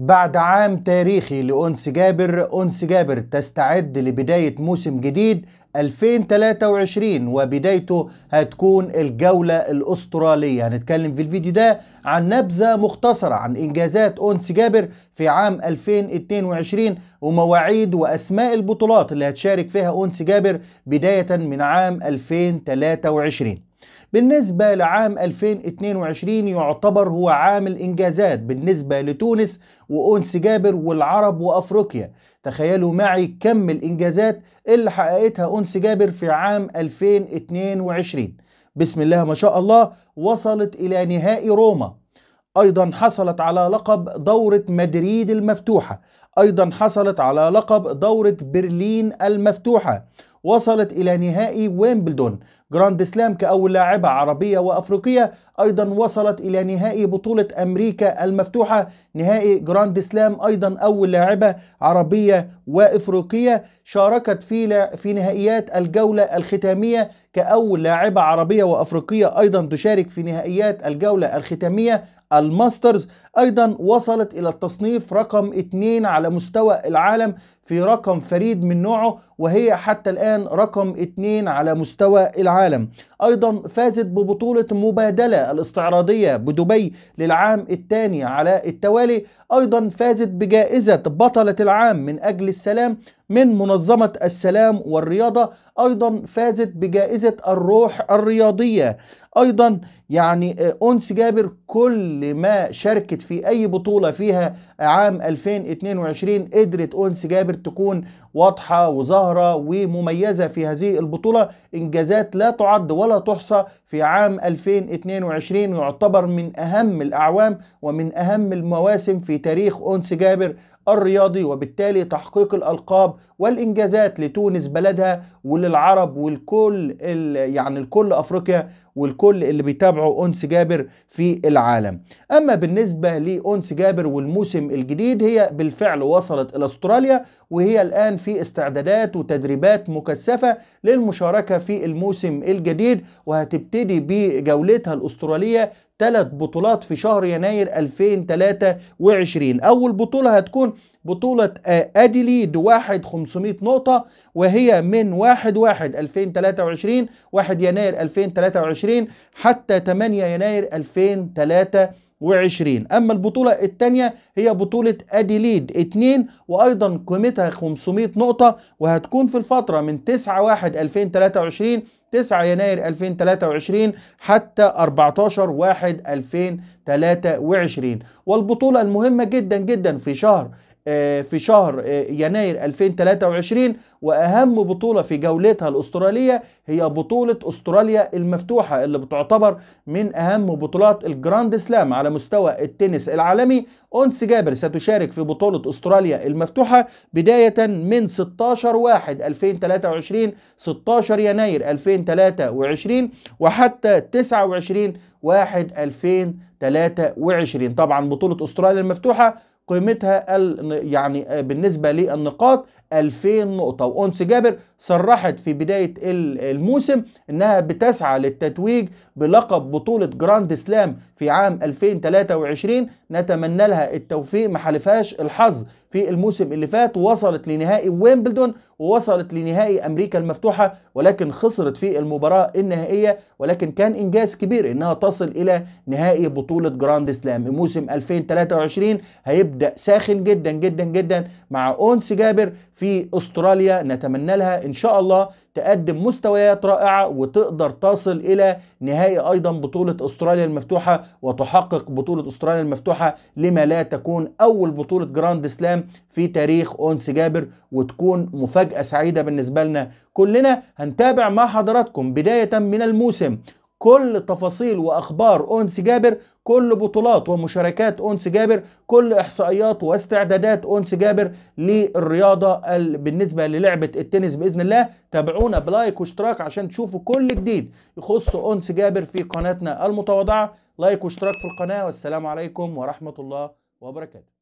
بعد عام تاريخي لأنس جابر أنس جابر تستعد لبداية موسم جديد 2023 وبدايته هتكون الجولة الأسترالية هنتكلم في الفيديو ده عن نبذة مختصرة عن إنجازات أنس جابر في عام 2022 ومواعيد وأسماء البطولات اللي هتشارك فيها أنس جابر بداية من عام 2023 بالنسبة لعام 2022 يعتبر هو عام الإنجازات بالنسبة لتونس وأنس جابر والعرب وأفريقيا تخيلوا معي كم الإنجازات اللي حققتها أنس جابر في عام 2022 بسم الله ما شاء الله وصلت إلى نهائي روما أيضا حصلت على لقب دورة مدريد المفتوحة أيضا حصلت على لقب دورة برلين المفتوحة وصلت إلى نهائي ويمبلدون جراند سلام كأول لاعبة عربية وأفريقية أيضا وصلت إلى نهائي بطولة أمريكا المفتوحة نهائي جراند سلام أيضا أول لاعبة عربية وأفريقية شاركت في في نهائيات الجولة الختامية كأول لاعبة عربية وأفريقية أيضا تشارك في نهائيات الجولة الختامية الماسترز أيضا وصلت إلى التصنيف رقم 2 على مستوى العالم في رقم فريد من نوعه وهي حتى الآن رقم 2 على مستوى العالم العالم أيضا فازت ببطولة مبادلة الاستعراضية بدبي للعام الثاني على التوالي أيضا فازت بجائزة بطلة العام من أجل السلام من منظمة السلام والرياضة أيضا فازت بجائزة الروح الرياضية أيضا يعني آه، أنس جابر كل ما شاركت في أي بطولة فيها عام 2022 قدرت أنس جابر تكون واضحة وظاهرة ومميزة في هذه البطولة إنجازات لا تعد ولا تحصى في عام 2022 يعتبر من أهم الأعوام ومن أهم المواسم في تاريخ أنس جابر الرياضي وبالتالي تحقيق الألقاب والإنجازات لتونس بلدها وللعرب والكل يعني الكل أفريقيا والكل اللي بيتابعوا أنس جابر في العالم أما بالنسبة لأنس جابر والموسم الجديد هي بالفعل وصلت إلى أستراليا وهي الآن في استعدادات وتدريبات مكثفة للمشاركة في الموسم الجديد وهتبتدي بجولتها الأسترالية ثلاث بطولات في شهر يناير 2023 أول بطولة هتكون بطولة آه، أديليد واحد 500 نقطة وهي من 1 1 2023 1 يناير 2023 حتى 8 يناير 2023 وعشرين أما البطولة الثانية هي بطولة أديليد 2 وأيضا قيمتها 500 نقطة وهتكون في الفترة من 9 1 2023 9 يناير 2023 حتى 14 1 2023 والبطولة المهمة جدا جدا في شهر آه، في شهر آه، يناير 2023 واهم بطوله في جولتها الاستراليه هي بطوله استراليا المفتوحه اللي بتعتبر من اهم بطولات الجراند سلام على مستوى التنس العالمي اونس جابر ستشارك في بطوله استراليا المفتوحه بدايه من 16 1 2023 16 يناير 2023 وحتى 29 1 2023 طبعا بطوله استراليا المفتوحه قيمتها يعني آه، بالنسبة للنقاط 2000 نقطة وأنس جابر صرحت في بداية الموسم أنها بتسعى للتتويج بلقب بطولة جراند سلام في عام 2023 نتمنى لها التوفيق ما حلفهاش الحظ في الموسم اللي فات وصلت لنهائي ويمبلدون ووصلت لنهائي أمريكا المفتوحة ولكن خسرت في المباراة النهائية ولكن كان إنجاز كبير أنها تصل إلى نهائي بطولة جراند سلام الموسم 2023 هيبدأ مبدأ ساخن جدا جدا جدا مع أونس جابر في أستراليا نتمنى لها إن شاء الله تقدم مستويات رائعة وتقدر تصل إلى نهائي أيضا بطولة أستراليا المفتوحة وتحقق بطولة أستراليا المفتوحة لما لا تكون أول بطولة جراند سلام في تاريخ أونس جابر وتكون مفاجأة سعيدة بالنسبة لنا كلنا هنتابع مع حضراتكم بداية من الموسم كل تفاصيل واخبار انس جابر كل بطولات ومشاركات انس جابر كل احصائيات واستعدادات انس جابر للرياضه بالنسبه للعبه التنس باذن الله تابعونا بلايك واشتراك عشان تشوفوا كل جديد يخص انس جابر في قناتنا المتواضعه لايك واشتراك في القناه والسلام عليكم ورحمه الله وبركاته